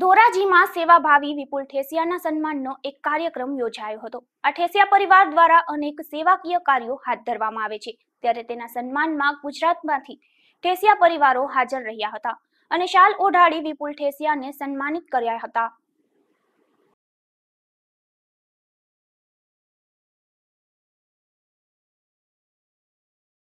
ધોરાજીમાં સેવાભાવી વિપુલ ઠેસિયાના સન્માનનો એક કાર્યક્રમ યોજાયો હતો આ ઠેસિયા પરિવાર દ્વારા અનેક સેવાકીય કાર્યો હાથ ધરવામાં આવે છે ત્યારે તેના સન્માનમાં ગુજરાતમાંથી ઠેસિયા પરિવારો હાજર રહ્યા હતા અને શાલ ઓઢાડી વિપુલ ઠેસિયાને સન્માનિત કર્યા હતા